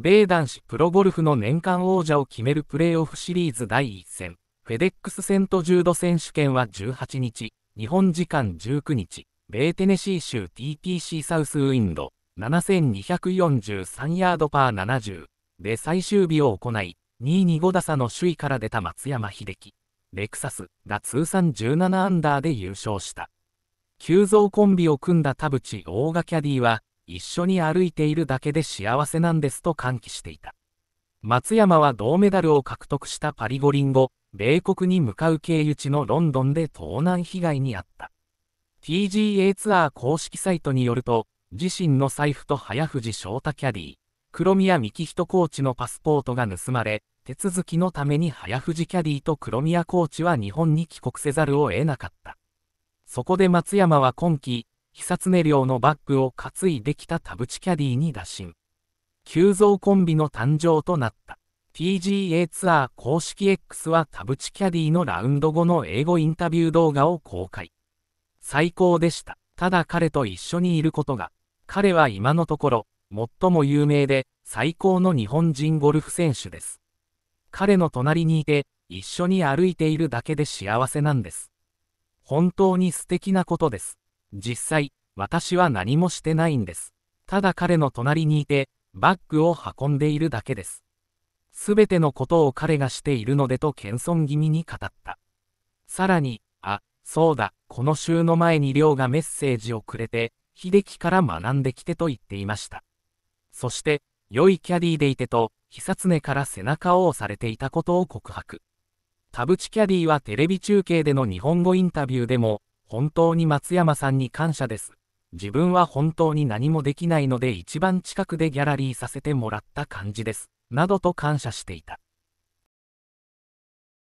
米男子プロゴルフの年間王者を決めるプレーオフシリーズ第1戦、フェデックスセントード選手権は18日、日本時間19日、米テネシー州 TPC サウスウィンド、7243ヤードパー70で最終日を行い、2位に5打差の首位から出た松山英樹、レクサスが通算17アンダーで優勝した。急増コンビを組んだ田淵大賀キャディは、一緒に歩いているだけで幸せなんですと歓喜していた。松山は銅メダルを獲得したパリ五輪後、米国に向かう経由地のロンドンで盗難被害に遭った。TGA ツアー公式サイトによると、自身の財布と早藤翔太キャディー、黒宮幹人コーチのパスポートが盗まれ、手続きのために早藤キャディーと黒宮コーチは日本に帰国せざるを得なかった。そこで松山は今季、久常寮のバッグを担いできた田淵キャディに打診。急増コンビの誕生となった。PGA ツアー公式 X は田淵キャディのラウンド後の英語インタビュー動画を公開。最高でした。ただ彼と一緒にいることが、彼は今のところ、最も有名で、最高の日本人ゴルフ選手です。彼の隣にいて、一緒に歩いているだけで幸せなんです。本当に素敵なことです。実際、私は何もしてないんです。ただ彼の隣にいて、バッグを運んでいるだけです。すべてのことを彼がしているのでと謙遜気味に語った。さらに、あ、そうだ、この週の前に亮がメッセージをくれて、秀樹から学んできてと言っていました。そして、良いキャディでいてと、久常から背中を押されていたことを告白。田淵キャディはテレビ中継での日本語インタビューでも、本当に松山さんに感謝です。自分は本当に何もできないので一番近くでギャラリーさせてもらった感じです。などと感謝していた。